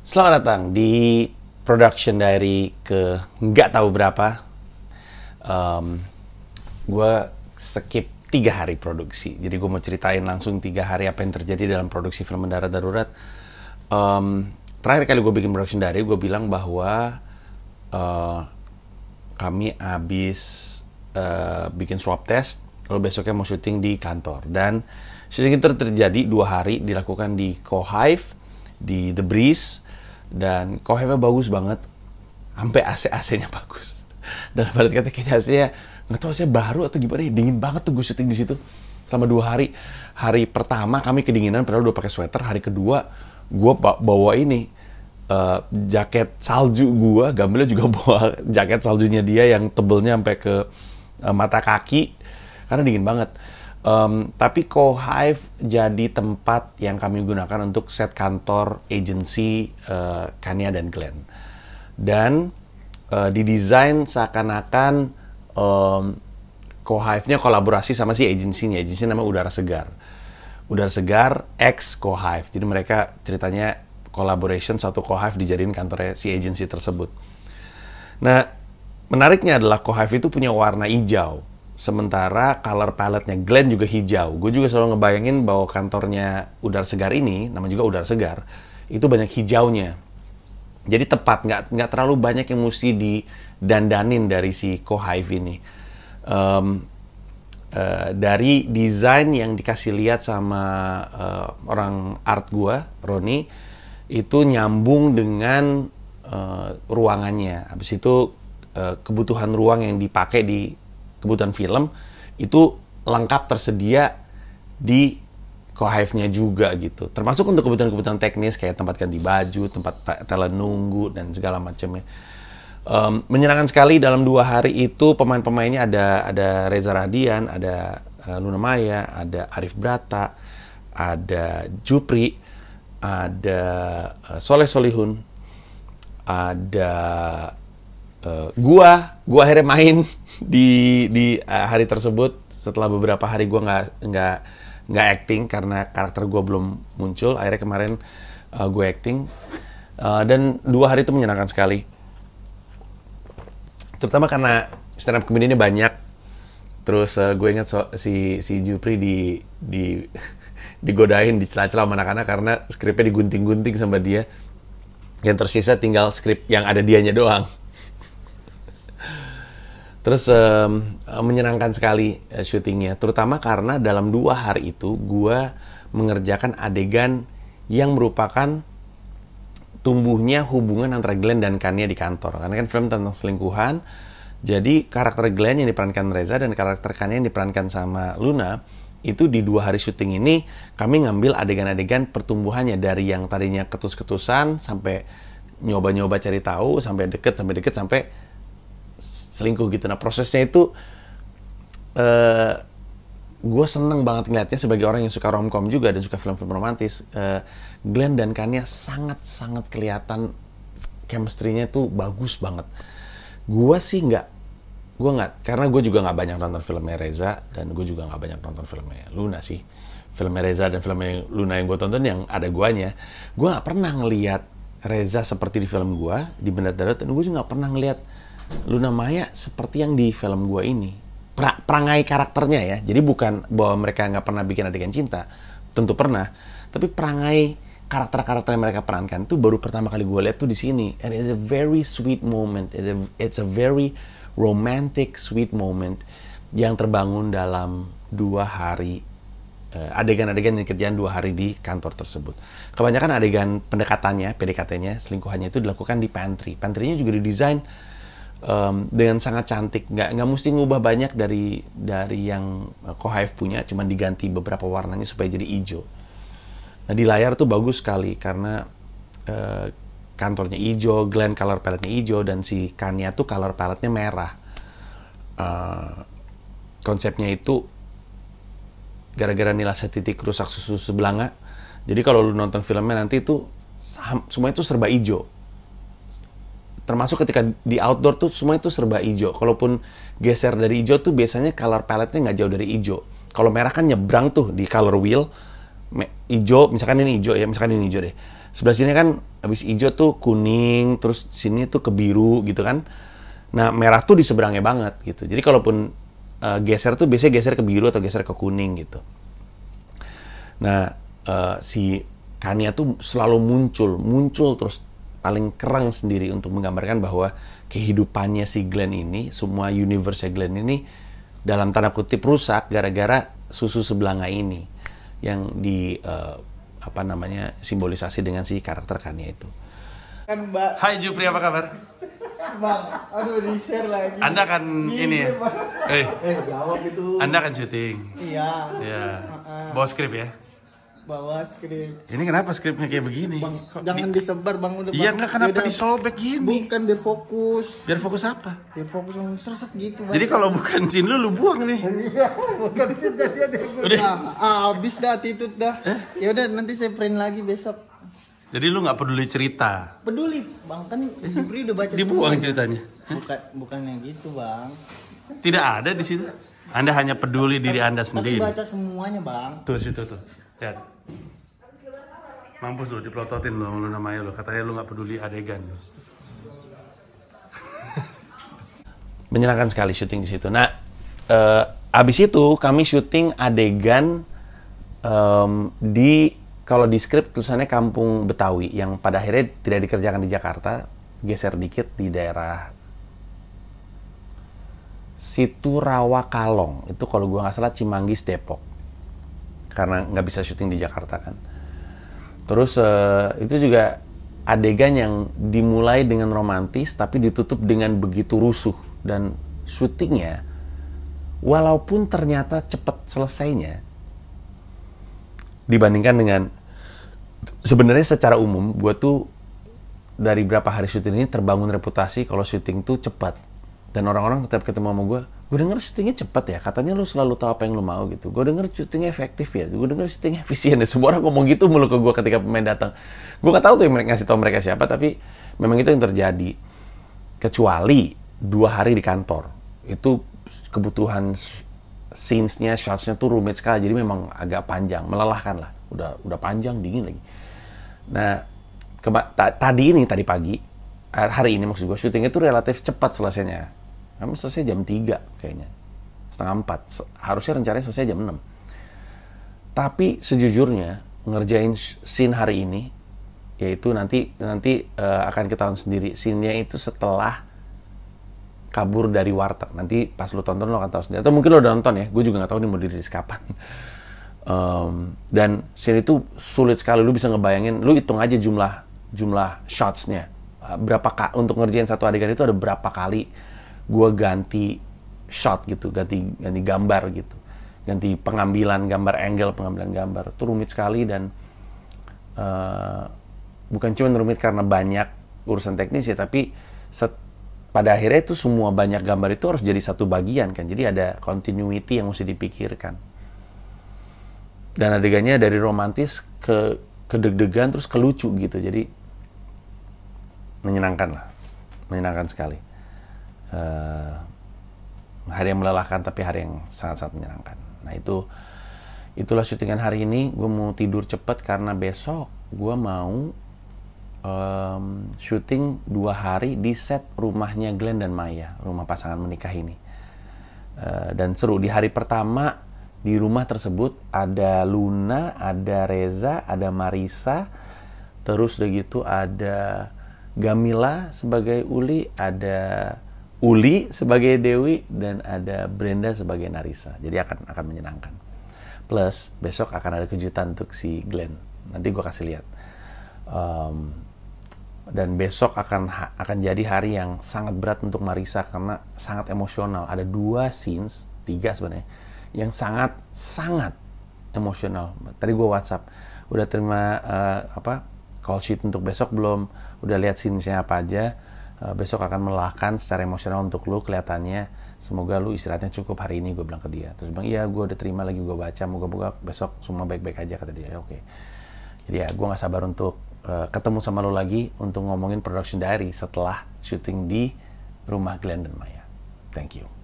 Selamat datang di production dari ke nggak tahu berapa. Um, gue skip tiga hari produksi, jadi gue mau ceritain langsung tiga hari apa yang terjadi dalam produksi film Mendara Darurat. Um, terakhir kali gue bikin production dari, gue bilang bahwa uh, kami abis uh, eh, bikin swab test, lalu besoknya mau syuting di kantor dan syuting itu terjadi dua hari dilakukan di Co Hive, di The Breeze dan Koheve bagus banget sampai AC AC-nya bagus dan pada kata kita AC-nya nggak tahu AC baru atau gimana ya dingin banget tuh gue syuting di situ selama dua hari hari pertama kami kedinginan padahal udah pakai sweater hari kedua gue bawa ini uh, jaket salju gue Gambarnya juga bawa jaket saljunya dia yang tebelnya sampai ke uh, mata kaki karena dingin banget Um, tapi Cohive jadi tempat yang kami gunakan untuk set kantor agensi uh, eh, Kania dan Glenn. Dan uh, didesain seakan-akan um, Cohive-nya kolaborasi sama si agensinya. Agensi namanya Udara Segar. Udara Segar X Cohive. Jadi mereka ceritanya collaboration satu Cohive dijadiin kantornya si agensi tersebut. Nah, menariknya adalah Cohive itu punya warna hijau Sementara color palette-nya Glenn juga hijau. Gue juga selalu ngebayangin bahwa kantornya Udara Segar ini, namanya juga Udara Segar, itu banyak hijaunya. Jadi tepat, nggak nggak terlalu banyak yang mesti didandanin dari si Cohive ini. Um, uh, dari desain yang dikasih lihat sama uh, orang art gue, Roni, itu nyambung dengan uh, ruangannya. Habis itu uh, kebutuhan ruang yang dipakai di kebutuhan film itu lengkap tersedia di Kohive-nya juga gitu. Termasuk untuk kebutuhan-kebutuhan teknis kayak tempat ganti baju, tempat talent nunggu dan segala macamnya. Um, menyenangkan sekali dalam dua hari itu pemain-pemainnya ada ada Reza Radian, ada uh, Luna Maya, ada Arif Brata, ada Jupri, ada uh, Soleh Solihun, ada Eh, gua gua akhirnya main di di uh, hari tersebut setelah beberapa hari gua nggak nggak nggak acting karena karakter gua belum muncul akhirnya kemarin uh, gua acting uh, dan dua hari itu menyenangkan sekali terutama karena stand up comedy banyak terus uh, gue ingat so, si si Jupri di di digodain di celah-celah mana karena karena skripnya digunting-gunting sama dia yang tersisa tinggal skrip yang ada dianya doang Terus um, menyenangkan sekali eh, syutingnya, terutama karena dalam dua hari itu gue mengerjakan adegan yang merupakan tumbuhnya hubungan antara Glenn dan Kanye di kantor. Karena kan film tentang selingkuhan, jadi karakter Glenn yang diperankan Reza dan karakter Kanye yang diperankan sama Luna itu di dua hari syuting ini kami ngambil adegan-adegan pertumbuhannya dari yang tadinya ketus-ketusan sampai nyoba-nyoba cari tahu sampai deket sampai deket sampai selingkuh gitu nah prosesnya itu uh, eh, gue seneng banget ngeliatnya sebagai orang yang suka romcom juga dan suka film-film romantis uh, Glenn dan Kania sangat-sangat kelihatan chemistry-nya tuh bagus banget gue sih nggak gue nggak karena gue juga nggak banyak nonton filmnya Reza dan gue juga nggak banyak nonton filmnya Luna sih filmnya Reza dan filmnya Luna yang gue tonton yang ada guanya gue nggak pernah ngeliat Reza seperti di film gue di Benar Darat dan gue juga nggak pernah ngeliat Luna Maya seperti yang di film gue ini pra perangai karakternya ya jadi bukan bahwa mereka nggak pernah bikin adegan cinta tentu pernah tapi perangai karakter-karakter yang mereka perankan itu baru pertama kali gue lihat tuh di sini and it's a very sweet moment it's a, it's a very romantic sweet moment yang terbangun dalam dua hari eh, adegan-adegan yang kerjaan dua hari di kantor tersebut. Kebanyakan adegan pendekatannya, PDKT-nya, selingkuhannya itu dilakukan di pantry. pantrynya juga didesain um, dengan sangat cantik nggak nggak mesti ngubah banyak dari dari yang Kohaif punya cuman diganti beberapa warnanya supaya jadi hijau nah di layar tuh bagus sekali karena uh, kantornya hijau Glenn color palette-nya hijau dan si Kania tuh color palette-nya merah uh, konsepnya itu gara-gara nilai setitik rusak susu sebelanga jadi kalau lu nonton filmnya nanti itu semua itu serba hijau termasuk ketika di outdoor tuh semua itu serba hijau. Kalaupun geser dari hijau tuh biasanya color palette-nya nggak jauh dari hijau. Kalau merah kan nyebrang tuh di color wheel hijau, misalkan ini hijau ya, misalkan ini hijau deh. Sebelah sini kan habis hijau tuh kuning, terus sini tuh ke biru gitu kan. Nah, merah tuh di seberangnya banget gitu. Jadi kalaupun uh, geser tuh biasanya geser ke biru atau geser ke kuning gitu. Nah, uh, si Kania tuh selalu muncul, muncul terus paling kerang sendiri untuk menggambarkan bahwa kehidupannya si Glenn ini, semua universe Glenn ini dalam tanda kutip rusak gara-gara susu sebelanga ini yang di uh, apa namanya simbolisasi dengan si karakter Kania itu. Kan, Hai Jupri apa kabar? Bang, aduh di share lagi. Anda kan ini ya. Eh, eh jawab itu. Anda kan syuting. Iya. Iya. Ah, ah. Bawa skrip ya bawa skrip. Ini kenapa skripnya kayak begini? Bang, jangan di... disebar bang udah. Iya nggak kenapa beda. disobek gini? Bukan biar fokus. Biar fokus apa? Biar fokus sama gitu. Bang. Jadi kalau bukan sin lu lu buang nih. Iya, bukan sin jadi ada. Udah. Ah, abis dah titut dah. Eh? Ya udah nanti saya print lagi besok. Jadi lu nggak peduli cerita? Peduli, bang kan Jibri udah baca. Dibuang semua. ceritanya. Bukan, bukan yang gitu bang. Tidak ada di situ. Anda hanya peduli diri Anda sendiri. Tapi baca semuanya, Bang. Tuh situ tuh lihat mampus loh dipelototin lo lu namanya lo katanya lo nggak peduli adegan menyenangkan sekali syuting di situ nah eh, abis itu kami syuting adegan um, di kalau di skrip tulisannya Kampung Betawi yang pada akhirnya tidak dikerjakan di Jakarta geser dikit di daerah Situ Rawa Kalong itu kalau gua nggak salah Cimanggis Depok karena nggak bisa syuting di Jakarta kan terus uh, itu juga adegan yang dimulai dengan romantis tapi ditutup dengan begitu rusuh dan syutingnya walaupun ternyata cepat selesainya dibandingkan dengan sebenarnya secara umum gue tuh dari berapa hari syuting ini terbangun reputasi kalau syuting tuh cepat dan orang-orang tetap ketemu sama gue gue denger syutingnya cepet ya katanya lu selalu tahu apa yang lu mau gitu gue denger syutingnya efektif ya gue denger syutingnya efisien ya semua orang ngomong gitu mulu ke gue ketika pemain datang gue gak tahu tuh yang mereka ngasih tau mereka siapa tapi memang itu yang terjadi kecuali dua hari di kantor itu kebutuhan scenes-nya, shots-nya tuh rumit sekali. Jadi memang agak panjang, melelahkan lah. Udah udah panjang, dingin lagi. Nah, kema- ta- tadi ini, tadi pagi, hari ini maksud gue, syutingnya tuh relatif cepat selesainya. Kami selesai jam 3 kayaknya. Setengah 4. Harusnya rencananya selesai jam 6. Tapi sejujurnya ngerjain scene hari ini yaitu nanti nanti uh, akan kita tahu sendiri scene-nya itu setelah kabur dari warteg nanti pas lo tonton lo akan tahu sendiri atau mungkin lo udah nonton ya gue juga gak tahu nih mau dirilis kapan um, dan scene itu sulit sekali Lo bisa ngebayangin Lo hitung aja jumlah jumlah shotsnya berapa untuk ngerjain satu adegan itu ada berapa kali gue ganti shot gitu ganti ganti gambar gitu ganti pengambilan gambar angle pengambilan gambar itu rumit sekali dan uh, bukan cuma rumit karena banyak urusan teknis ya tapi set, pada akhirnya itu semua banyak gambar itu harus jadi satu bagian kan jadi ada continuity yang mesti dipikirkan dan adegannya dari romantis ke kedeg-degan terus ke lucu gitu jadi menyenangkan lah menyenangkan sekali uh, hari yang melelahkan tapi hari yang sangat-sangat menyenangkan. Nah itu itulah syutingan hari ini. Gue mau tidur cepat karena besok gue mau um, syuting dua hari di set rumahnya Glenn dan Maya, rumah pasangan menikah ini. Uh, dan seru di hari pertama di rumah tersebut ada Luna, ada Reza, ada Marisa, terus udah gitu ada Gamila sebagai Uli, ada Uli sebagai Dewi dan ada Brenda sebagai Narisa. Jadi akan akan menyenangkan. Plus besok akan ada kejutan untuk si Glenn. Nanti gue kasih lihat. Um, dan besok akan akan jadi hari yang sangat berat untuk Marisa karena sangat emosional. Ada dua scenes, tiga sebenarnya, yang sangat sangat emosional. Tadi gue WhatsApp, udah terima uh, apa call sheet untuk besok belum? Udah lihat scene-nya apa aja? Eh, besok akan melelahkan secara emosional untuk lu kelihatannya semoga lu istirahatnya cukup hari ini gue bilang ke dia terus bilang iya gue udah terima lagi gue baca moga-moga besok semua baik-baik aja kata dia ya, oke okay. jadi ya gue nggak sabar untuk uh, ketemu sama lu lagi untuk ngomongin production diary setelah syuting di rumah Glenn dan Maya thank you